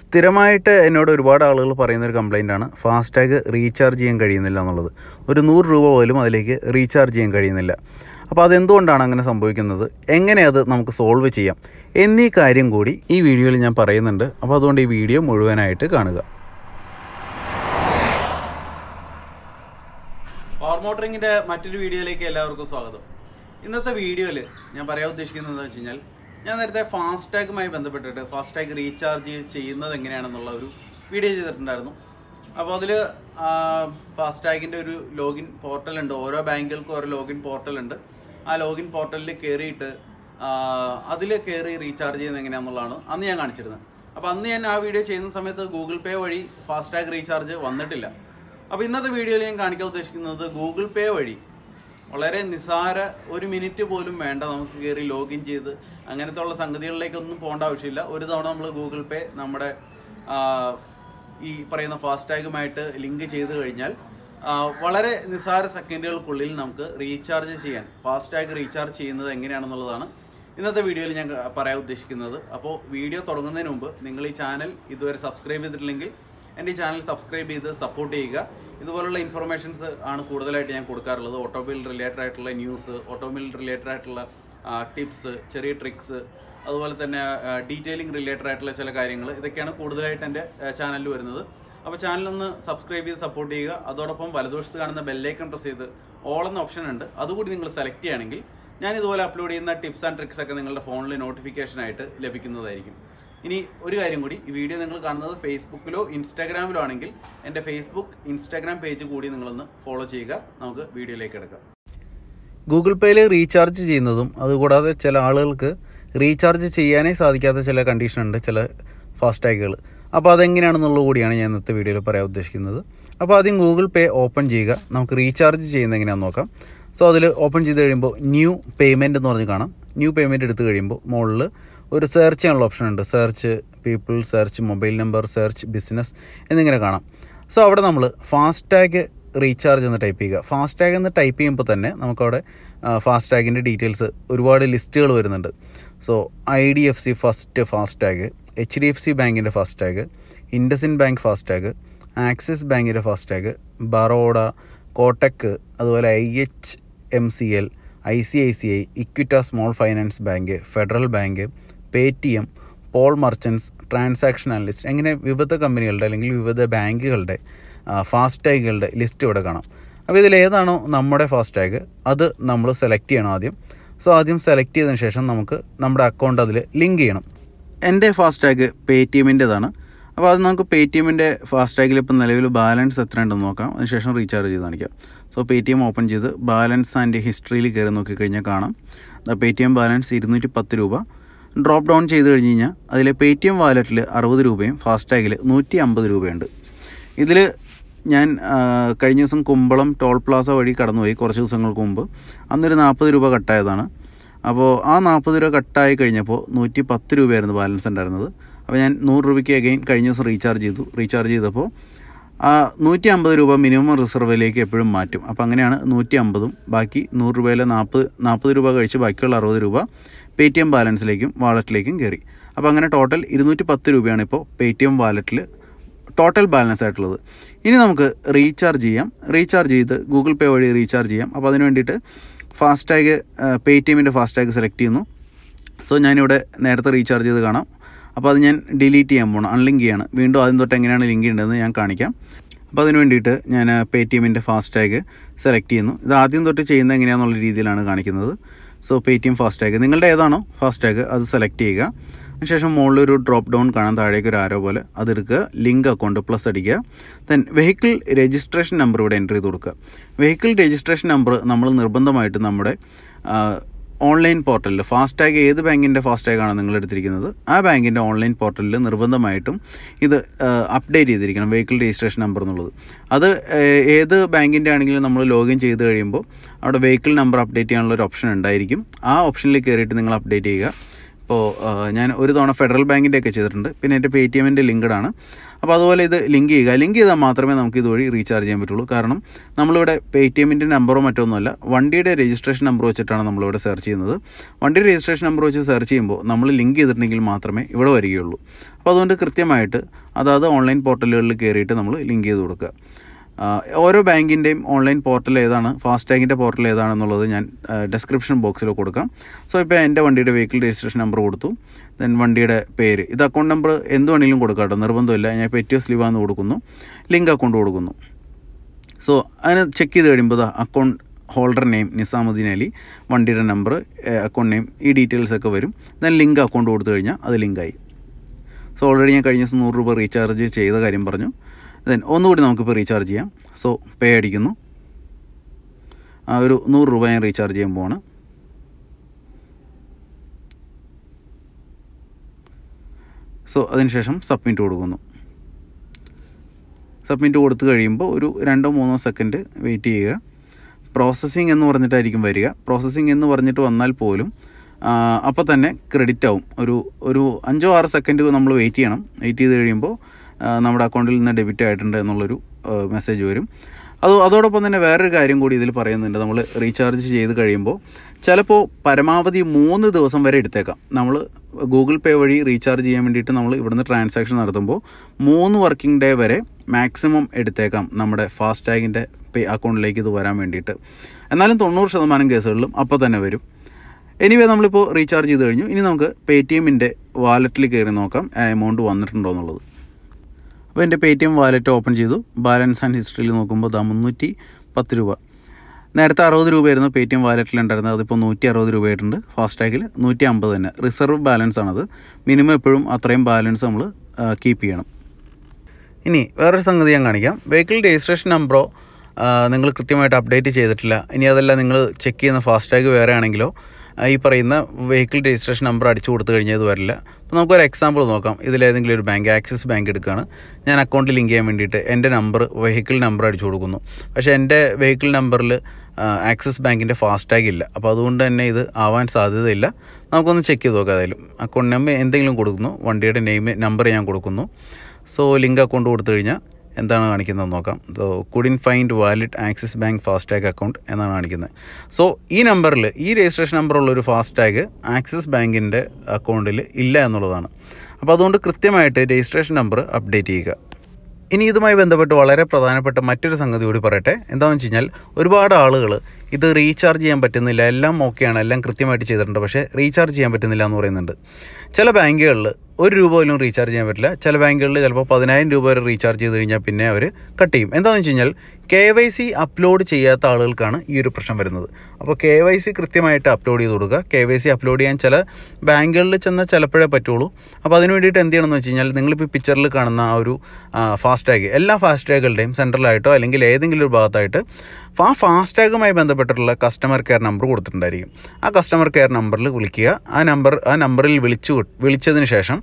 സ്ഥിരമായിട്ട് എന്നോട് ഒരുപാട് ആളുകൾ പറയുന്ന ഒരു കംപ്ലൈൻ്റ് ആണ് ഫാസ്ടാഗ് റീചാർജ് ചെയ്യാൻ കഴിയുന്നില്ല എന്നുള്ളത് ഒരു നൂറ് രൂപ പോലും അതിലേക്ക് റീചാർജ് ചെയ്യാൻ കഴിയുന്നില്ല അപ്പോൾ അതെന്തുകൊണ്ടാണ് അങ്ങനെ സംഭവിക്കുന്നത് എങ്ങനെ അത് നമുക്ക് സോൾവ് ചെയ്യാം എന്നീ കാര്യം കൂടി ഈ വീഡിയോയിൽ ഞാൻ പറയുന്നുണ്ട് അപ്പോൾ അതുകൊണ്ട് ഈ വീഡിയോ മുഴുവനായിട്ട് കാണുക മോട്ടറിങ്ങിൻ്റെ മറ്റൊരു വീഡിയോയിലേക്ക് എല്ലാവർക്കും സ്വാഗതം ഇന്നത്തെ വീഡിയോയിൽ ഞാൻ പറയാൻ ഉദ്ദേശിക്കുന്നത് എന്താണെന്ന് വെച്ച് കഴിഞ്ഞാൽ ഞാൻ നേരത്തെ ഫാസ്റ്റാഗുമായി ബന്ധപ്പെട്ടിട്ട് ഫാസ്റ്റാഗ് റീചാർജ് ചെയ്യുന്നത് എങ്ങനെയാണെന്നുള്ള ഒരു വീഡിയോ ചെയ്തിട്ടുണ്ടായിരുന്നു അപ്പോൾ അതിൽ ഫാസ്റ്റാഗിൻ്റെ ഒരു ലോഗിൻ പോർട്ടൽ ഉണ്ട് ഓരോ ബാങ്കുകൾക്കും ഓരോ ലോഗിൻ പോർട്ടൽ ഉണ്ട് ആ ലോഗിൻ പോർട്ടലിൽ കയറിയിട്ട് അതിൽ കയറി റീചാർജ് ചെയ്യുന്നത് എങ്ങനെയാണെന്നുള്ളതാണ് അന്ന് ഞാൻ കാണിച്ചിരുന്നത് അപ്പോൾ അന്ന് ഞാൻ ആ വീഡിയോ ചെയ്യുന്ന സമയത്ത് ഗൂഗിൾ പേ വഴി ഫാസ്റ്റാഗ് റീചാർജ് വന്നിട്ടില്ല അപ്പോൾ ഇന്നത്തെ വീഡിയോയിൽ ഞാൻ കാണിക്കാൻ ഉദ്ദേശിക്കുന്നത് ഗൂഗിൾ പേ വഴി വളരെ നിസാര ഒരു മിനിറ്റ് പോലും വേണ്ട നമുക്ക് കയറി ലോഗിൻ ചെയ്ത് അങ്ങനത്തെ ഉള്ള സംഗതികളിലേക്കൊന്നും പോകേണ്ട ആവശ്യമില്ല ഒരു തവണ നമ്മൾ ഗൂഗിൾ പേ നമ്മുടെ ഈ പറയുന്ന ഫാസ്റ്റാഗുമായിട്ട് ലിങ്ക് ചെയ്ത് കഴിഞ്ഞാൽ വളരെ നിസാര സെക്കൻഡുകൾക്കുള്ളിൽ നമുക്ക് റീചാർജ് ചെയ്യാൻ ഫാസ്റ്റാഗ് റീചാർജ് ചെയ്യുന്നത് എങ്ങനെയാണെന്നുള്ളതാണ് ഇന്നത്തെ വീഡിയോയിൽ ഞാൻ പറയാൻ ഉദ്ദേശിക്കുന്നത് അപ്പോൾ വീഡിയോ തുടങ്ങുന്നതിന് മുമ്പ് നിങ്ങൾ ഈ ചാനൽ ഇതുവരെ സബ്സ്ക്രൈബ് ചെയ്തിട്ടില്ലെങ്കിൽ എൻ്റെ ചാനൽ സബ്സ്ക്രൈബ് ചെയ്ത് സപ്പോർട്ട് ചെയ്യുക ഇതുപോലുള്ള ഇൻഫർമേഷൻസ് ആണ് കൂടുതലായിട്ട് ഞാൻ കൊടുക്കാറുള്ളത് ഓട്ടോമൊബൈൽ റിലേറ്റഡ് ആയിട്ടുള്ള ന്യൂസ് ഓട്ടോമൊബൈൽ റിലേറ്റഡ് ആയിട്ടുള്ള ടിപ്സ് ചെറിയ ട്രിക്സ് അതുപോലെ തന്നെ ഡീറ്റെയിലിംഗ് റിലേറ്റഡ് ആയിട്ടുള്ള ചില കാര്യങ്ങൾ ഇതൊക്കെയാണ് കൂടുതലായിട്ട് എൻ്റെ ചാനലിൽ വരുന്നത് അപ്പോൾ ചാനലൊന്ന് സബ്സ്ക്രൈബ് ചെയ്ത് സപ്പോർട്ട് ചെയ്യുക അതോടൊപ്പം വലതുവശത്ത് കാണുന്ന ബെല്ലൈക്കൺ പ്രസ് ചെയ്ത് ഓൾ എന്ന ഓപ്ഷൻ ഉണ്ട് അതുകൂടി നിങ്ങൾ സെലക്ട് ചെയ്യുകയാണെങ്കിൽ ഞാൻ ഇതുപോലെ അപ്ലോഡ് ചെയ്യുന്ന ടിപ്സ് ആൻഡ് ട്രിക്സ് ഒക്കെ നിങ്ങളുടെ ഫോണിൽ നോട്ടിഫിക്കേഷനായിട്ട് ലഭിക്കുന്നതായിരിക്കും ഇനി ഒരു കാര്യം കൂടി ഈ വീഡിയോ നിങ്ങൾ കാണുന്നത് ഫേസ്ബുക്കിലോ ഇൻസ്റ്റാഗ്രാമിലോ ആണെങ്കിൽ എൻ്റെ ഫേസ്ബുക്ക് ഇൻസ്റ്റാഗ്രാം പേജ് കൂടി നിങ്ങളൊന്ന് ഫോളോ ചെയ്യുക നമുക്ക് വീഡിയോയിലേക്ക് എടുക്കാം ഗൂഗിൾ പേയിൽ റീചാർജ് ചെയ്യുന്നതും അതുകൂടാതെ ചില ആളുകൾക്ക് റീചാർജ് ചെയ്യാനേ സാധിക്കാത്ത ചില കണ്ടീഷൻ ഉണ്ട് ചില ഫാസ്റ്റാഗുകൾ അപ്പോൾ അതെങ്ങനെയാണെന്നുള്ളത് കൂടിയാണ് ഞാൻ ഇന്നത്തെ വീഡിയോയിൽ പറയാൻ ഉദ്ദേശിക്കുന്നത് അപ്പോൾ ആദ്യം ഗൂഗിൾ പേ ഓപ്പൺ ചെയ്യുക നമുക്ക് റീചാർജ് ചെയ്യുന്നത് എങ്ങനെയാണെന്ന് നോക്കാം സോ അതിൽ ഓപ്പൺ ചെയ്ത് കഴിയുമ്പോൾ ന്യൂ പേയ്മെൻറ്റ് എന്ന് പറഞ്ഞ് കാണാം ന്യൂ പേയ്മെൻറ്റ് എടുത്ത് കഴിയുമ്പോൾ മുകളിൽ ഒരു സെർച്ച് ചെയ്യാനുള്ള ഓപ്ഷൻ ഉണ്ട് search people search mobile number search business എന്നിങ്ങനെ കാണാം സോ അവിടെ നമ്മൾ ഫാസ്റ്റാഗ് റീചാർജ് എന്ന് ടൈപ്പ് ചെയ്യുക ഫാസ്റ്റാഗ് എന്ന് ടൈപ്പ് ചെയ്യുമ്പോൾ തന്നെ നമുക്കവിടെ ഫാസ്റ്റാഗിൻ്റെ ഡീറ്റെയിൽസ് ഒരുപാട് ലിസ്റ്റുകൾ വരുന്നുണ്ട് so I D F C First FASTag H D F C ബാങ്കിൻ്റെ FASTag IndusInd bank FASTag Axis ബാങ്കിൻ്റെ ഫാസ്റ്റാഗ് ബറോഡ കോട്ടക് അതുപോലെ I H M C L I C I C I Equitas small finance bank Federal bank pay Paytm poll merchants transaction analyst എങ്ങനെ വിവിധ കമ്പനികളുടെ അല്ലെങ്കിൽ വിവിധ ബാങ്കുകളുടെ fast ടാഗുകളുടെ list ഇവിടെ കാണാം അപ്പോൾ ഇതിലേതാണോ നമ്മുടെ ടാഗ് അത് നമ്മൾ സെലക്ട് ചെയ്യണം ആദ്യം സോ ആദ്യം സെലക്ട് ചെയ്തതിന് ശേഷം നമുക്ക് നമ്മുടെ അക്കൗണ്ട് അതിൽ ലിങ്ക് ചെയ്യണം എൻ്റെ ടാഗ് പേ ടി എമ്മിൻ്റെതാണ് അപ്പോൾ അത് നമുക്ക് പേ ടി എമ്മിൻ്റെ ടാഗിൽ ഇപ്പോൾ നിലവിൽ ബാലൻസ് എത്ര ഉണ്ടെന്ന് നോക്കാം അതിനുശേഷം റീചാർജ് ചെയ്ത് കാണിക്കാം so Paytm open ചെയ്ത് ബാലൻസ് ആൻഡ് ഹിസ്റ്ററിയിൽ കയറി നോക്കിക്കഴിഞ്ഞാൽ കാണാം പേ ടി എം ബാലൻസ് ഇരുന്നൂറ്റി പത്ത് രൂപ ഡ്രോപ്പ് ഡൗൺ ചെയ്ത് കഴിഞ്ഞ് കഴിഞ്ഞാൽ അതിൽ പേ ടി എം വാലറ്റിൽ അറുപത് രൂപയും ഫാസ്റ്റാഗിൽ നൂറ്റി അമ്പത് രൂപയുണ്ട് ഇതിൽ ഞാൻ കഴിഞ്ഞ ദിവസം കുമ്പളം ടോൾ പ്ലാസ വഴി കടന്നുപോയി കുറച്ച് ദിവസങ്ങൾക്ക് മുമ്പ് അന്നൊരു നാൽപ്പത് രൂപ കട്ടായതാണ് അപ്പോൾ ആ നാൽപ്പത് രൂപ കട്ടായി കഴിഞ്ഞപ്പോൾ നൂറ്റി പത്ത് രൂപയായിരുന്നു ബാലൻസ് ഉണ്ടായിരുന്നത് അപ്പോൾ ഞാൻ നൂറ് രൂപയ്ക്ക് അഗൈൻ കഴിഞ്ഞ ദിവസം റീചാർജ് ചെയ്തു റീചാർജ് ചെയ്തപ്പോൾ ആ നൂറ്റി അമ്പത് രൂപ മിനിമം റിസർവിലേക്ക് എപ്പോഴും മാറ്റും അപ്പോൾ അങ്ങനെയാണ് നൂറ്റി അമ്പതും ബാക്കി നൂറ് രൂപയിലെ നാൽപ്പത് നാൽപ്പത് രൂപ കഴിച്ച് ബാക്കിയുള്ള അറുപത് രൂപ പേ ടി എം ബാലൻസിലേക്കും വാലറ്റിലേക്കും കയറി അപ്പോൾ അങ്ങനെ ടോട്ടൽ ഇരുന്നൂറ്റി പത്ത് രൂപയാണ് ഇപ്പോൾ പേ ടി എം വാലറ്റിൽ ടോട്ടൽ ബാലൻസ് ആയിട്ടുള്ളത് ഇനി നമുക്ക് റീചാർജ് ചെയ്യാം റീചാർജ് ചെയ്ത് ഗൂഗിൾ പേ വഴി റീചാർജ് ചെയ്യാം അപ്പോൾ അതിന് വേണ്ടിയിട്ട് ഫാസ്റ്റാഗ് പേ ടി എമ്മിൻ്റെ ഫാസ്റ്റാഗ് സെലക്ട് ചെയ്യുന്നു സോ ഞാനിവിടെ നേരത്തെ റീചാർജ് ചെയ്ത് കാണാം അപ്പോൾ അത് ഞാൻ ഡിലീറ്റ് ചെയ്യാൻ പോകണം അൺലിങ്ക് ചെയ്യാണ് വീണ്ടും ആദ്യം തൊട്ട് എങ്ങനെയാണ് ലിങ്ക് ഉണ്ടെന്ന് ഞാൻ കാണിക്കാം അപ്പോൾ അതിന് വേണ്ടിയിട്ട് ഞാൻ പേ ടി എമ്മിൻ്റെ ഫാസ്റ്റാഗ് സെലക്ട് ചെയ്യുന്നു ഇത് ആദ്യം തൊട്ട് ചെയ്യുന്നത് എങ്ങനെയാണെന്നുള്ള രീതിയിലാണ് കാണിക്കുന്നത് so Paytm FASTag നിങ്ങളുടെ ഏതാണോ ഫാസ്ടാഗ് അത് സെലക്ട് ചെയ്യുക അതിനുശേഷം മുകളിലൊരു ഡ്രോപ്പ് ഡൗൺ കാണാൻ താഴേക്ക് ഒരു ആരോ പോലെ അതെടുക്കുക ലിങ്ക് അക്കൗണ്ട് പ്ലസ് അടിക്കുക ദെൻ വെഹിക്കിൾ രജിസ്ട്രേഷൻ നമ്പർ ഇവിടെ എൻ്റർ ചെയ്ത് കൊടുക്കുക വെഹിക്കിൾ രജിസ്ട്രേഷൻ നമ്പർ നമ്മൾ നിർബന്ധമായിട്ട് നമ്മുടെ ഓൺലൈൻ പോർട്ടലിൽ ഫാസ്റ്റാഗ് ഏത് ബാങ്കിൻ്റെ ഫാസ്ടാഗാണ് നിങ്ങൾ എടുത്തിരിക്കുന്നത് ആ ബാങ്കിൻ്റെ ഓൺലൈൻ പോർട്ടലിൽ നിർബന്ധമായിട്ടും ഇത് അപ്ഡേറ്റ് ചെയ്തിരിക്കണം വെഹിക്കിൾ രജിസ്ട്രേഷൻ നമ്പർ എന്നുള്ളത് അത് ഏത് ബാങ്കിൻ്റെ ആണെങ്കിലും നമ്മൾ ലോഗിൻ ചെയ്ത് കഴിയുമ്പോൾ അവിടെ വെഹിക്കിൾ നമ്പർ അപ്ഡേറ്റ് ചെയ്യാനുള്ള ഒരു ഓപ്ഷൻ ഉണ്ടായിരിക്കും ആ ഓപ്ഷനിൽ കയറിയിട്ട് നിങ്ങൾ അപ്ഡേറ്റ് ചെയ്യുക ഇപ്പോൾ ഞാൻ ഒരു തവണ ഫെഡറൽ ബാങ്കിൻ്റെ ഒക്കെ ചെയ്തിട്ടുണ്ട് പിന്നെ എൻ്റെ പേ ടി എമ്മിൻ്റെ ലിങ്ക്ഡ് ആണ് അപ്പോൾ അതുപോലെ ഇത് ലിങ്ക് ചെയ്യുക ലിങ്ക് ചെയ്താൽ മാത്രമേ നമുക്ക് ഇതുവഴി റീചാർജ് ചെയ്യാൻ പറ്റുള്ളൂ കാരണം നമ്മളിവിടെ പേ ടി എമ്മിൻ്റെ നമ്പറോ മറ്റോ ഒന്നുമല്ല വണ്ടിയുടെ രജിസ്ട്രേഷൻ നമ്പർ വെച്ചിട്ടാണ് നമ്മളിവിടെ സെർച്ച് ചെയ്യുന്നത് വണ്ടിയുടെ രജിസ്ട്രേഷൻ നമ്പർ വെച്ച് സെർച്ച് ചെയ്യുമ്പോൾ നമ്മൾ ലിങ്ക് ചെയ്തിട്ടുണ്ടെങ്കിൽ മാത്രമേ ഇവിടെ വരികയുള്ളൂ അപ്പോൾ അതുകൊണ്ട് കൃത്യമായിട്ട് അതായത് ഓൺലൈൻ പോർട്ടലുകളിൽ കയറിയിട്ട് നമ്മൾ ലിങ്ക് ചെയ്ത് കൊടുക്കുക ഓരോ ബാങ്കിൻ്റെയും ഓൺലൈൻ പോർട്ടൽ ഏതാണ് ഫാസ്റ്റ് ടാഗിൻ്റെ പോർട്ടൽ ഏതാണെന്നുള്ളത് ഞാൻ ഡിസ്ക്രിപ്ഷൻ ബോക്സിൽ കൊടുക്കാം സോ ഇപ്പോൾ എൻ്റെ വണ്ടിയുടെ വെഹിക്കിൾ രജിസ്ട്രേഷൻ നമ്പർ കൊടുത്തു ദെൻ വണ്ടിയുടെ പേര് ഇത് അക്കൗണ്ട് നമ്പർ എന്ത് വേണമെങ്കിലും കൊടുക്കാം കേട്ടോ നിർബന്ധമില്ല ഞാൻ ഇപ്പോൾ എറ്റിയോ സ്ലിവാന്ന് എന്ന് കൊടുക്കുന്നു ലിങ്ക് അക്കൗണ്ട് കൊടുക്കുന്നു സോ അതിന് ചെക്ക് ചെയ്ത് കഴിയുമ്പോൾ account holder name Nizamuddin Ali വണ്ടിയുടെ നമ്പർ അക്കൗണ്ട് നെയിം ഈ ഡീറ്റെയിൽസ് ഒക്കെ വരും ദെൻ ലിങ്ക് അക്കൗണ്ട് കൊടുത്തു കഴിഞ്ഞാൽ അത് ലിങ്കായി സോ ഓൾറെഡി ഞാൻ കഴിഞ്ഞ ദിവസം നൂറ് രൂപ റീചാർജ് ചെയ്ത കാര്യം പറഞ്ഞു ദെൻ ഒന്നുകൂടി നമുക്കിപ്പോൾ റീചാർജ് ചെയ്യാം സോ പേ അടിക്കുന്നു ഒരു നൂറ് രൂപ ഞാൻ റീചാർജ് ചെയ്യാൻ പോവാണ് സോ അതിനുശേഷം സബ്മിറ്റ് കൊടുക്കുന്നു സബ്മിറ്റ് കൊടുത്തു കഴിയുമ്പോൾ ഒരു രണ്ടോ മൂന്നോ സെക്കൻഡ് വെയിറ്റ് ചെയ്യുക പ്രോസസ്സിങ് എന്ന് പറഞ്ഞിട്ടായിരിക്കും വരിക പ്രോസസ്സിങ് എന്ന് പറഞ്ഞിട്ട് വന്നാൽ പോലും അപ്പോൾ തന്നെ ക്രെഡിറ്റ് ആവും ഒരു ഒരു അഞ്ചോ ആറ് സെക്കൻഡ് നമ്മൾ വെയിറ്റ് ചെയ്യണം വെയിറ്റ് ചെയ്ത് കഴിയുമ്പോൾ നമ്മുടെ അക്കൗണ്ടിൽ നിന്ന് ഡെബിറ്റ് ആയിട്ടുണ്ട് എന്നുള്ളൊരു മെസ്സേജ് വരും അത് അതോടൊപ്പം തന്നെ വേറൊരു കാര്യം കൂടി ഇതിൽ പറയുന്നുണ്ട് നമ്മൾ റീചാർജ് ചെയ്ത് കഴിയുമ്പോൾ ചിലപ്പോൾ പരമാവധി മൂന്ന് ദിവസം വരെ എടുത്തേക്കാം നമ്മൾ ഗൂഗിൾ പേ വഴി റീചാർജ് ചെയ്യാൻ വേണ്ടിയിട്ട് നമ്മൾ ഇവിടുന്ന് ട്രാൻസാക്ഷൻ നടത്തുമ്പോൾ മൂന്ന് വർക്കിംഗ് ഡേ വരെ മാക്സിമം എടുത്തേക്കാം നമ്മുടെ ഫാസ്റ്റ് ടാഗിൻ്റെ പേ അക്കൗണ്ടിലേക്ക് ഇത് വരാൻ വേണ്ടിയിട്ട് എന്നാലും തൊണ്ണൂറ് ശതമാനം കേസുകളിലും അപ്പോൾ തന്നെ വരും എനിവേ നമ്മളിപ്പോൾ റീചാർജ് ചെയ്ത് കഴിഞ്ഞു ഇനി നമുക്ക് പേ ടി എമ്മിൻ്റെ വാലറ്റിൽ കയറി നോക്കാം എമൗണ്ട് വന്നിട്ടുണ്ടോ എന്നുള്ളത് അപ്പോൾ എൻ്റെ Paytm wallet open ചെയ്തു ബാലൻസ് ആൻഡ് ഹിസ്റ്ററിയിൽ നോക്കുമ്പോൾ ഇതാ മുന്നൂറ്റി പത്ത് രൂപ നേരത്തെ അറുപത് രൂപയായിരുന്നു പേ ടി എം വാലറ്റിൽ ഉണ്ടായിരുന്നത് അതിപ്പോൾ നൂറ്റി അറുപത് ആയിട്ടുണ്ട് ഫാസ്റ്റാഗിൽ നൂറ്റി അമ്പത് തന്നെ റിസർവ് ബാലൻസ് ആണത് മിനിമം എപ്പോഴും അത്രയും ബാലൻസ് നമ്മൾ കീപ്പ് ചെയ്യണം ഇനി വേറൊരു സംഗതി ഞാൻ കാണിക്കാം വെഹിക്കിൾ രജിസ്ട്രേഷൻ നമ്പറോ നിങ്ങൾ കൃത്യമായിട്ട് അപ്ഡേറ്റ് ചെയ്തിട്ടില്ല ഇനി അതല്ല നിങ്ങൾ ചെക്ക് ചെയ്യുന്ന ഫാസ്റ്റാഗ് വേറെ ആണെങ്കിലോ ഈ പറയുന്ന വെഹിക്കിൾ രജിസ്ട്രേഷൻ നമ്പർ അടിച്ചു കൊടുത്തു കഴിഞ്ഞാൽ ഇത് വരില്ല അപ്പോൾ നമുക്കൊരു എക്സാമ്പിൾ നോക്കാം ഇതിലേതെങ്കിലും ഒരു ബാങ്ക് ആക്സിസ് ബാങ്ക് എടുക്കുകയാണ് ഞാൻ അക്കൗണ്ട് ലിങ്ക് ചെയ്യാൻ വേണ്ടിയിട്ട് എൻ്റെ നമ്പർ വെഹിക്കിൾ നമ്പർ അടിച്ചു കൊടുക്കുന്നു പക്ഷേ എൻ്റെ വെഹിക്കിൾ നമ്പറിൽ ആക്സിസ് ബാങ്കിൻ്റെ ഫാസ്റ്റാഗ് ഇല്ല അപ്പോൾ അതുകൊണ്ട് തന്നെ ഇത് ആവാൻ സാധ്യതയില്ല നമുക്കൊന്ന് ചെക്ക് ചെയ്ത് നോക്കാം അക്കൗണ്ട് നമ്പർ എന്തെങ്കിലും കൊടുക്കുന്നു വണ്ടിയുടെ നെയിം നമ്പർ ഞാൻ കൊടുക്കുന്നു സോ ലിങ്ക് അക്കൗണ്ട് കൊടുത്തു കഴിഞ്ഞാൽ എന്താണ് കാണിക്കുന്നത് നോക്കാം so couldn't find valid Axis bank FASTag account എന്നാണ് കാണിക്കുന്നത് സോ ഈ നമ്പറിൽ ഈ രജിസ്ട്രേഷൻ നമ്പറുള്ളൊരു ടാഗ് ആക്സിസ് ബാങ്കിൻ്റെ അക്കൗണ്ടിൽ ഇല്ല എന്നുള്ളതാണ് അപ്പോൾ അതുകൊണ്ട് കൃത്യമായിട്ട് രജിസ്ട്രേഷൻ നമ്പർ അപ്ഡേറ്റ് ചെയ്യുക ഇനി ഇതുമായി ബന്ധപ്പെട്ട് വളരെ പ്രധാനപ്പെട്ട മറ്റൊരു സംഗതി കൂടി പറയട്ടെ എന്താണെന്ന് വെച്ച് കഴിഞ്ഞാൽ ഒരുപാട് ആളുകൾ ഇത് റീചാർജ് ചെയ്യാൻ പറ്റുന്നില്ല എല്ലാം ഓക്കെയാണ് എല്ലാം കൃത്യമായിട്ട് ചെയ്തിട്ടുണ്ട് പക്ഷേ റീചാർജ് ചെയ്യാൻ പറ്റുന്നില്ല എന്ന് പറയുന്നുണ്ട് ചില ബാങ്കുകളിൽ ഒരു രൂപ പോലും റീചാർജ് ചെയ്യാൻ പറ്റില്ല ചില ബാങ്കുകളിൽ ചിലപ്പോൾ പതിനായിരം രൂപ വരെ റീചാർജ് ചെയ്ത് കഴിഞ്ഞാൽ പിന്നെ അവർ കട്ട് ചെയ്യും എന്താണെന്ന് വെച്ച് കഴിഞ്ഞാൽ കെ വൈ സി അപ്ലോഡ് ചെയ്യാത്ത ആളുകൾക്കാണ് ഈ ഒരു പ്രശ്നം വരുന്നത് അപ്പോൾ കെ വൈ സി കൃത്യമായിട്ട് അപ്ലോഡ് ചെയ്ത് കൊടുക്കുക കെ വൈ സി അപ്ലോഡ് ചെയ്യാൻ ചില ബാങ്കുകളിൽ ചെന്നാൽ ചിലപ്പോഴേ പറ്റുള്ളൂ അപ്പോൾ അതിന് വേണ്ടിയിട്ട് എന്ത് ചെയ്യണമെന്ന് വെച്ച് കഴിഞ്ഞാൽ നിങ്ങളിപ്പോൾ പിക്ചറിൽ കാണുന്ന ആ ഒരു ടാഗ് എല്ലാ ഫാസ്ടാഗുകളുടെയും സെൻട്രലായിട്ടോ അല്ലെങ്കിൽ ഏതെങ്കിലും ഒരു ഭാഗത്തായിട്ട് ആ ടാഗുമായി ബന്ധപ്പെട്ടിട്ടുള്ള കസ്റ്റമർ കെയർ നമ്പർ കൊടുത്തിട്ടുണ്ടായിരിക്കും ആ കസ്റ്റമർ കെയർ നമ്പറിൽ വിളിക്കുക ആ നമ്പർ ആ നമ്പറിൽ വിളിച്ചു വിളിച്ചതിന് ശേഷം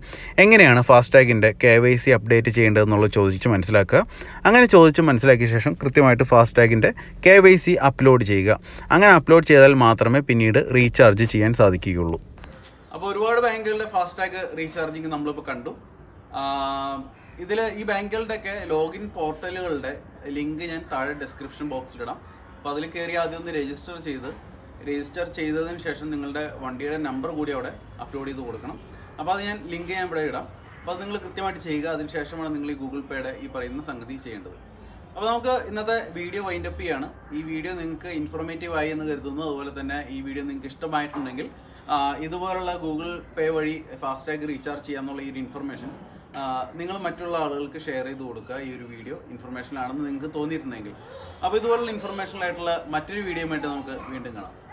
എങ്ങനെയാണ് ഫാസ്ടാഗിൻ്റെ കെ വൈ സി അപ്ഡേറ്റ് ചെയ്യേണ്ടതെന്നുള്ളത് ചോദിച്ച് മനസ്സിലാക്കുക അങ്ങനെ ചോദിച്ച് മനസ്സിലാക്കിയ ശേഷം കൃത്യമായിട്ട് ഫാസ്ടാഗിൻ്റെ കെ വൈ സി അപ്ലോഡ് ചെയ്യുക അങ്ങനെ അപ്ലോഡ് ചെയ്താൽ മാത്രമേ പിന്നീട് റീചാർജ് ചെയ്യാൻ സാധിക്കുകയുള്ളൂ അപ്പോൾ ഒരുപാട് ബാങ്കുകളുടെ ഫാസ്ടാഗ് റീചാർജിങ് നമ്മളിപ്പോൾ കണ്ടു ഇതിൽ ഈ ബാങ്കുകളുടെയൊക്കെ ലോഗിൻ പോർട്ടലുകളുടെ ലിങ്ക് ഞാൻ താഴെ ഡിസ്ക്രിപ്ഷൻ ബോക്സിൽ ഇടാം അപ്പോൾ അതിൽ കയറി ആദ്യം ഒന്ന് രജിസ്റ്റർ ചെയ്ത് രജിസ്റ്റർ ചെയ്തതിന് ശേഷം നിങ്ങളുടെ വണ്ടിയുടെ നമ്പർ കൂടി അവിടെ അപ്ലോഡ് ചെയ്ത് കൊടുക്കണം അപ്പോൾ അത് ഞാൻ ലിങ്ക് ഞാൻ ഇവിടെ ഇടാം അപ്പോൾ അത് നിങ്ങൾ കൃത്യമായിട്ട് ചെയ്യുക അതിന് ശേഷമാണ് നിങ്ങൾ ഈ ഗൂഗിൾ പേയുടെ ഈ പറയുന്ന സംഗതി ചെയ്യേണ്ടത് അപ്പോൾ നമുക്ക് ഇന്നത്തെ വീഡിയോ വൈൻഡ് അപ്പ് ചെയ്യാണ് ഈ വീഡിയോ നിങ്ങൾക്ക് ഇൻഫോർമേറ്റീവ് ആയി എന്ന് കരുതുന്നു അതുപോലെ തന്നെ ഈ വീഡിയോ നിങ്ങൾക്ക് ഇഷ്ടമായിട്ടുണ്ടെങ്കിൽ ഇതുപോലുള്ള ഗൂഗിൾ പേ വഴി ഫാസ്റ്റാഗ് റീചാർജ് ചെയ്യാമെന്നുള്ള ഈ ഒരു ഇൻഫർമേഷൻ നിങ്ങൾ മറ്റുള്ള ആളുകൾക്ക് ഷെയർ ചെയ്ത് കൊടുക്കുക ഈ ഒരു വീഡിയോ ഇൻഫർമേഷൻ ആണെന്ന് നിങ്ങൾക്ക് തോന്നിയിട്ടുണ്ടെങ്കിൽ അപ്പോൾ ഇതുപോലുള്ള ഇൻഫർമേഷനിലായിട്ടുള്ള മറ്റൊരു വീഡിയോയുമായിട്ട് നമുക്ക് വീണ്ടും കാണാം